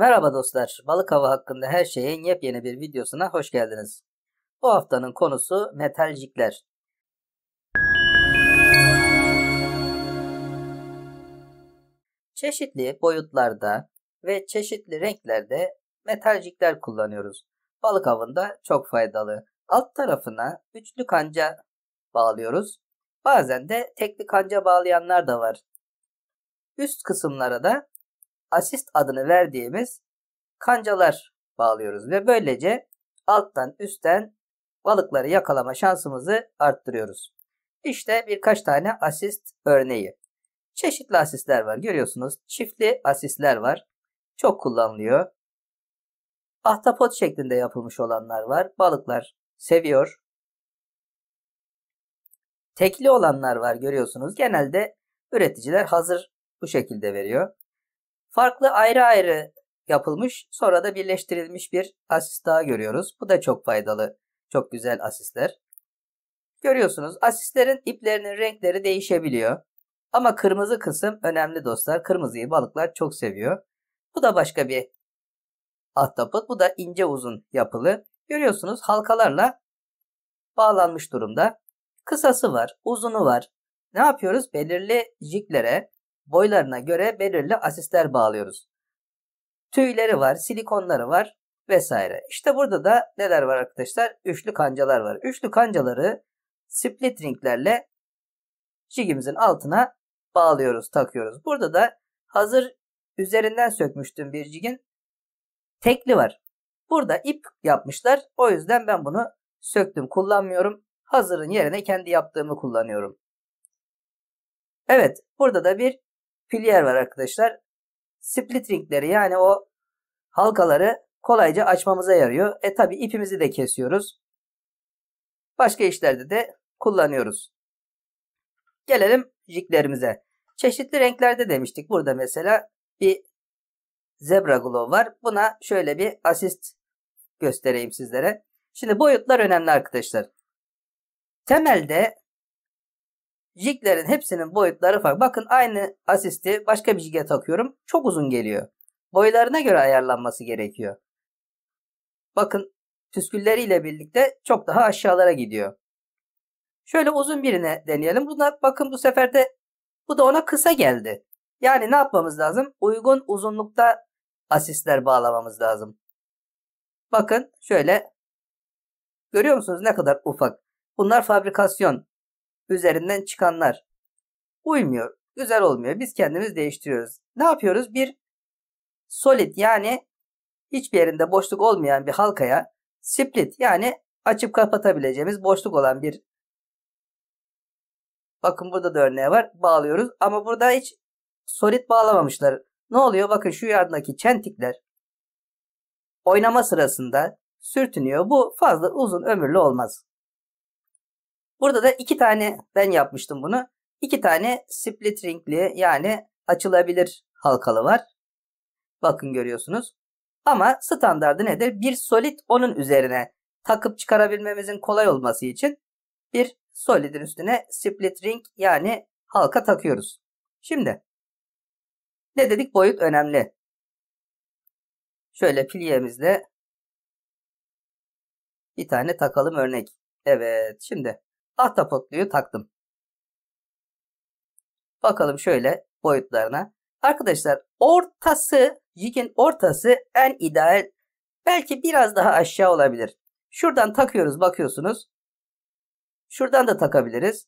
Merhaba dostlar, balık hava hakkında her şeyin yepyeni bir videosuna hoş geldiniz. Bu haftanın konusu metaljikler. Çeşitli boyutlarda ve çeşitli renklerde metaljikler kullanıyoruz. Balık avında çok faydalı. Alt tarafına üçlü kanca bağlıyoruz. Bazen de tekli kanca bağlayanlar da var. Üst kısımlara da asist adını verdiğimiz kancalar bağlıyoruz ve böylece alttan üstten balıkları yakalama şansımızı arttırıyoruz. İşte birkaç tane asist örneği. Çeşitli asistler var görüyorsunuz. Çiftli asistler var. Çok kullanılıyor. Ahtapot şeklinde yapılmış olanlar var. Balıklar seviyor. Tekli olanlar var görüyorsunuz. Genelde üreticiler hazır bu şekilde veriyor farklı ayrı ayrı yapılmış sonra da birleştirilmiş bir asist daha görüyoruz. Bu da çok faydalı, çok güzel asistler. Görüyorsunuz asistlerin iplerinin renkleri değişebiliyor. Ama kırmızı kısım önemli dostlar. Kırmızıyı balıklar çok seviyor. Bu da başka bir ahtapot. Bu da ince uzun yapılı. Görüyorsunuz halkalarla bağlanmış durumda. Kısası var, uzunu var. Ne yapıyoruz? Belirli jiklere boylarına göre belirli asistler bağlıyoruz. Tüyleri var, silikonları var vesaire. İşte burada da neler var arkadaşlar? Üçlü kancalar var. Üçlü kancaları split ringlerle jigimizin altına bağlıyoruz, takıyoruz. Burada da hazır üzerinden sökmüştüm bir jigin tekli var. Burada ip yapmışlar. O yüzden ben bunu söktüm, kullanmıyorum. Hazırın yerine kendi yaptığımı kullanıyorum. Evet, burada da bir Pilyer var arkadaşlar. Split ringleri yani o halkaları kolayca açmamıza yarıyor. E tabi ipimizi de kesiyoruz. Başka işlerde de kullanıyoruz. Gelelim jiklerimize. Çeşitli renklerde demiştik. Burada mesela bir zebra glow var. Buna şöyle bir asist göstereyim sizlere. Şimdi boyutlar önemli arkadaşlar. Temelde Jiglerin hepsinin boyutları farklı. Bakın aynı asisti başka bir jige takıyorum. Çok uzun geliyor. Boylarına göre ayarlanması gerekiyor. Bakın püskülleriyle birlikte çok daha aşağılara gidiyor. Şöyle uzun birine deneyelim. Buna bakın bu sefer de bu da ona kısa geldi. Yani ne yapmamız lazım? Uygun uzunlukta asistler bağlamamız lazım. Bakın şöyle görüyor musunuz ne kadar ufak. Bunlar fabrikasyon üzerinden çıkanlar. Uymuyor. Güzel olmuyor. Biz kendimiz değiştiriyoruz. Ne yapıyoruz? Bir solid yani hiçbir yerinde boşluk olmayan bir halkaya split yani açıp kapatabileceğimiz boşluk olan bir bakın burada da örneği var bağlıyoruz ama burada hiç solid bağlamamışlar. Ne oluyor? Bakın şu yandaki çentikler oynama sırasında sürtünüyor. Bu fazla uzun ömürlü olmaz. Burada da iki tane ben yapmıştım bunu. İki tane split ringli yani açılabilir halkalı var. Bakın görüyorsunuz. Ama standardı nedir? Bir solid onun üzerine takıp çıkarabilmemizin kolay olması için bir solidin üstüne split ring yani halka takıyoruz. Şimdi ne dedik? Boyut önemli. Şöyle pilyemizle bir tane takalım örnek. Evet şimdi ahtapotluyu taktım. Bakalım şöyle boyutlarına. Arkadaşlar ortası, jigin ortası en ideal. Belki biraz daha aşağı olabilir. Şuradan takıyoruz bakıyorsunuz. Şuradan da takabiliriz.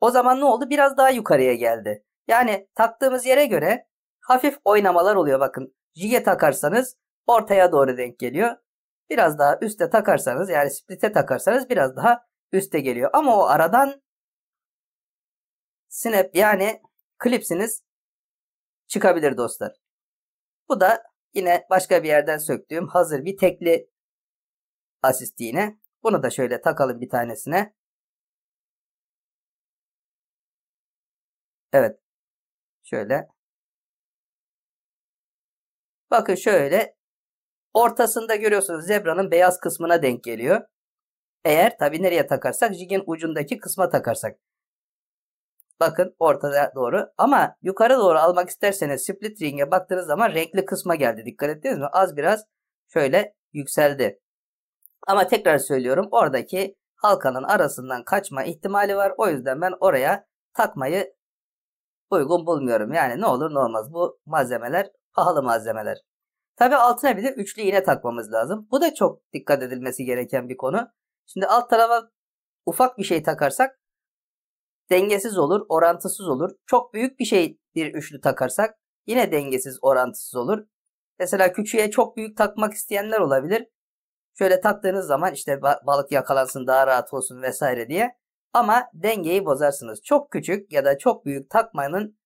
O zaman ne oldu? Biraz daha yukarıya geldi. Yani taktığımız yere göre hafif oynamalar oluyor. Bakın jige takarsanız ortaya doğru denk geliyor. Biraz daha üste takarsanız yani split'e takarsanız biraz daha üste geliyor. Ama o aradan snap yani klipsiniz çıkabilir dostlar. Bu da yine başka bir yerden söktüğüm hazır bir tekli asist yine. Bunu da şöyle takalım bir tanesine. Evet. Şöyle. Bakın şöyle ortasında görüyorsunuz zebranın beyaz kısmına denk geliyor. Eğer tabi nereye takarsak jigin ucundaki kısma takarsak. Bakın ortada doğru ama yukarı doğru almak isterseniz split ring'e baktığınız zaman renkli kısma geldi. Dikkat ettiniz mi? Az biraz şöyle yükseldi. Ama tekrar söylüyorum oradaki halkanın arasından kaçma ihtimali var. O yüzden ben oraya takmayı uygun bulmuyorum. Yani ne olur ne olmaz bu malzemeler pahalı malzemeler. Tabi altına bir de üçlü iğne takmamız lazım. Bu da çok dikkat edilmesi gereken bir konu. Şimdi alt tarafa ufak bir şey takarsak dengesiz olur, orantısız olur. Çok büyük bir şey bir üçlü takarsak yine dengesiz, orantısız olur. Mesela küçüğe çok büyük takmak isteyenler olabilir. Şöyle taktığınız zaman işte balık yakalansın, daha rahat olsun vesaire diye. Ama dengeyi bozarsınız. Çok küçük ya da çok büyük takmanın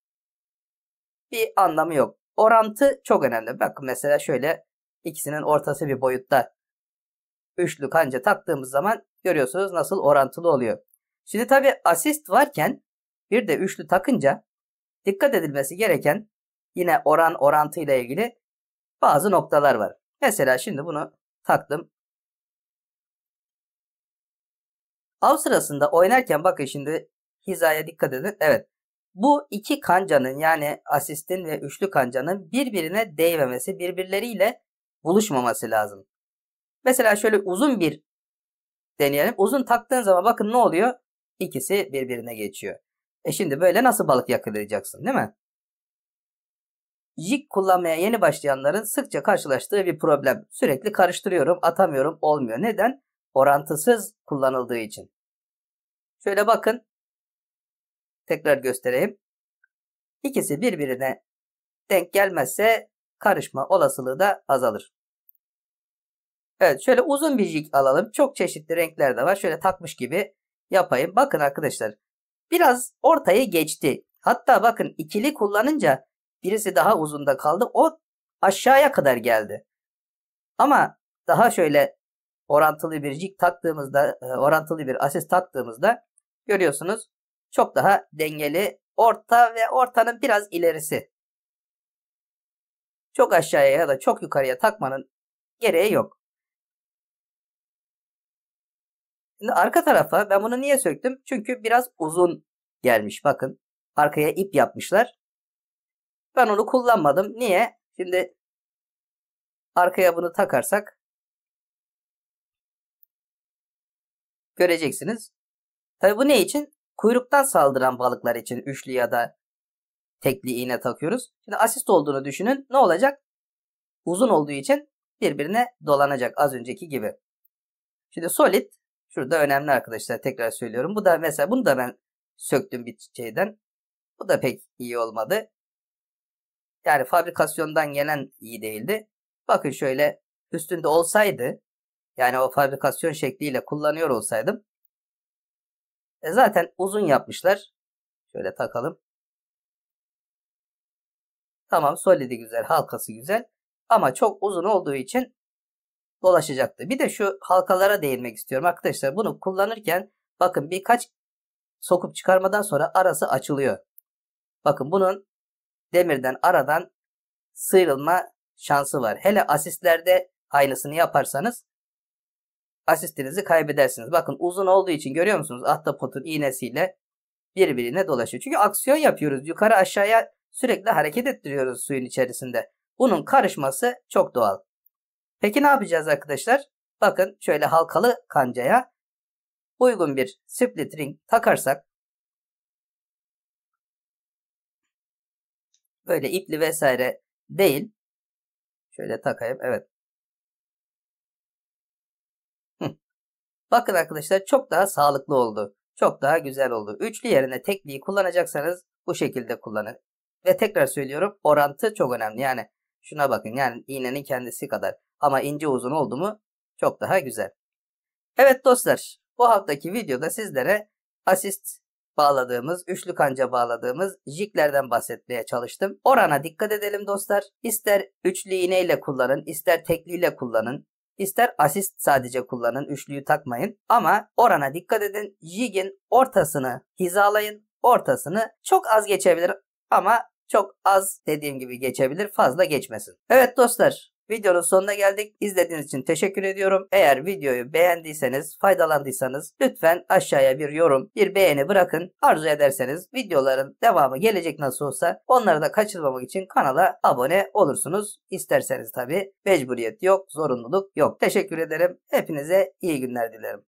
bir anlamı yok. Orantı çok önemli. Bakın mesela şöyle ikisinin ortası bir boyutta üçlü kanca taktığımız zaman görüyorsunuz nasıl orantılı oluyor. Şimdi tabi asist varken bir de üçlü takınca dikkat edilmesi gereken yine oran orantıyla ilgili bazı noktalar var. Mesela şimdi bunu taktım. Av sırasında oynarken bakın şimdi hizaya dikkat edin. Evet bu iki kancanın yani asistin ve üçlü kancanın birbirine değmemesi birbirleriyle buluşmaması lazım. Mesela şöyle uzun bir deneyelim. Uzun taktığın zaman bakın ne oluyor? İkisi birbirine geçiyor. E şimdi böyle nasıl balık yakalayacaksın değil mi? Jig kullanmaya yeni başlayanların sıkça karşılaştığı bir problem. Sürekli karıştırıyorum, atamıyorum, olmuyor. Neden? Orantısız kullanıldığı için. Şöyle bakın. Tekrar göstereyim. İkisi birbirine denk gelmezse karışma olasılığı da azalır. Evet şöyle uzun bir jig alalım. Çok çeşitli renkler de var. Şöyle takmış gibi yapayım. Bakın arkadaşlar biraz ortayı geçti. Hatta bakın ikili kullanınca birisi daha uzunda kaldı. O aşağıya kadar geldi. Ama daha şöyle orantılı bir jig taktığımızda, e, orantılı bir asist taktığımızda görüyorsunuz çok daha dengeli orta ve ortanın biraz ilerisi. Çok aşağıya ya da çok yukarıya takmanın gereği yok. Şimdi arka tarafa ben bunu niye söktüm? Çünkü biraz uzun gelmiş bakın. Arkaya ip yapmışlar. Ben onu kullanmadım. Niye? Şimdi arkaya bunu takarsak göreceksiniz. Tabi bu ne için? Kuyruktan saldıran balıklar için üçlü ya da tekli iğne takıyoruz. Şimdi asist olduğunu düşünün. Ne olacak? Uzun olduğu için birbirine dolanacak az önceki gibi. Şimdi solid Şurada önemli arkadaşlar tekrar söylüyorum. Bu da mesela bunu da ben söktüm bir şeyden. Bu da pek iyi olmadı. Yani fabrikasyondan gelen iyi değildi. Bakın şöyle üstünde olsaydı yani o fabrikasyon şekliyle kullanıyor olsaydım e zaten uzun yapmışlar. Şöyle takalım. Tamam solidi güzel, halkası güzel. Ama çok uzun olduğu için dolaşacaktı. Bir de şu halkalara değinmek istiyorum arkadaşlar. Bunu kullanırken bakın birkaç sokup çıkarmadan sonra arası açılıyor. Bakın bunun demirden aradan sıyrılma şansı var. Hele asistlerde aynısını yaparsanız asistinizi kaybedersiniz. Bakın uzun olduğu için görüyor musunuz? Ahtapotun iğnesiyle birbirine dolaşıyor. Çünkü aksiyon yapıyoruz. Yukarı aşağıya sürekli hareket ettiriyoruz suyun içerisinde. Bunun karışması çok doğal. Peki ne yapacağız arkadaşlar? Bakın şöyle halkalı kancaya uygun bir split ring takarsak böyle ipli vesaire değil. Şöyle takayım. Evet. Bakın arkadaşlar çok daha sağlıklı oldu. Çok daha güzel oldu. Üçlü yerine tekliği kullanacaksanız bu şekilde kullanın. Ve tekrar söylüyorum orantı çok önemli. Yani şuna bakın yani iğnenin kendisi kadar. Ama ince uzun oldu mu çok daha güzel. Evet dostlar bu haftaki videoda sizlere asist bağladığımız, üçlü kanca bağladığımız jiklerden bahsetmeye çalıştım. Orana dikkat edelim dostlar. İster üçlü iğneyle kullanın, ister tekliyle kullanın. ister asist sadece kullanın, üçlüyü takmayın. Ama orana dikkat edin. Jig'in ortasını hizalayın. Ortasını çok az geçebilir ama çok az dediğim gibi geçebilir, fazla geçmesin. Evet dostlar, Videonun sonuna geldik. İzlediğiniz için teşekkür ediyorum. Eğer videoyu beğendiyseniz, faydalandıysanız lütfen aşağıya bir yorum, bir beğeni bırakın. Arzu ederseniz videoların devamı gelecek nasıl olsa onları da kaçırmamak için kanala abone olursunuz. İsterseniz tabi mecburiyet yok, zorunluluk yok. Teşekkür ederim. Hepinize iyi günler dilerim.